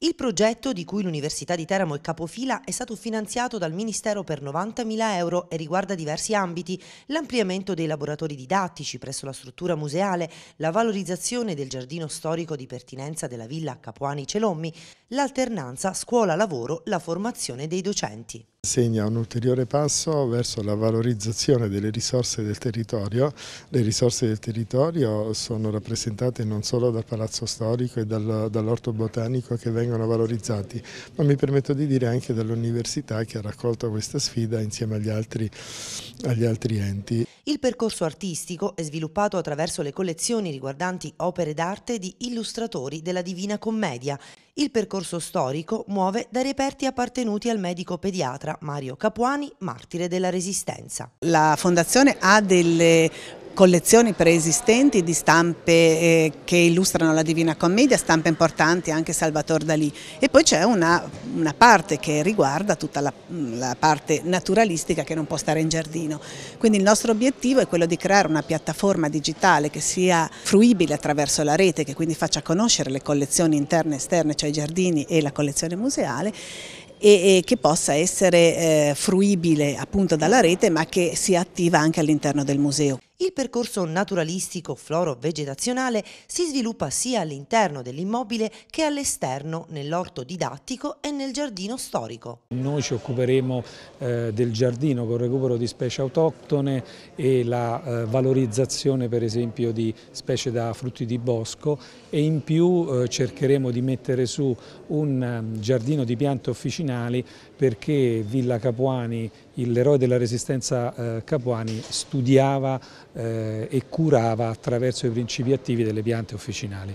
Il progetto, di cui l'Università di Teramo è capofila, è stato finanziato dal Ministero per 90.000 euro e riguarda diversi ambiti, l'ampliamento dei laboratori didattici presso la struttura museale, la valorizzazione del giardino storico di pertinenza della villa Capuani Celommi, l'alternanza scuola-lavoro, la formazione dei docenti segna un ulteriore passo verso la valorizzazione delle risorse del territorio. Le risorse del territorio sono rappresentate non solo dal Palazzo Storico e dal, dall'Orto Botanico che vengono valorizzati, ma mi permetto di dire anche dall'Università che ha raccolto questa sfida insieme agli altri, agli altri enti. Il percorso artistico è sviluppato attraverso le collezioni riguardanti opere d'arte di illustratori della Divina Commedia, il percorso storico muove da reperti appartenuti al medico pediatra Mario Capuani, martire della Resistenza. La Fondazione ha delle collezioni preesistenti di stampe eh, che illustrano la Divina Commedia, stampe importanti anche Salvatore Dalì e poi c'è una, una, parte che riguarda tutta la, la parte naturalistica che non può stare in giardino. Quindi il nostro obiettivo è quello di creare una piattaforma digitale che sia fruibile attraverso la rete, che quindi faccia conoscere le collezioni interne e esterne, cioè i giardini e la collezione museale e, che possa essere eh, fruibile appunto dalla rete ma che sia attiva anche all'interno del museo. Il percorso naturalistico floro-vegetazionale si sviluppa sia all'interno dell'immobile che all'esterno, nell'orto didattico e nel giardino storico. Noi ci occuperemo eh, del giardino con recupero di specie autoctone e la eh, valorizzazione per esempio di specie da frutti di bosco e in più eh, cercheremo di mettere su un um, giardino di piante officinali perché Villa Capuani, l'eroe della resistenza eh, Capuani, studiava eh, e curava attraverso i principi attivi delle piante officinali.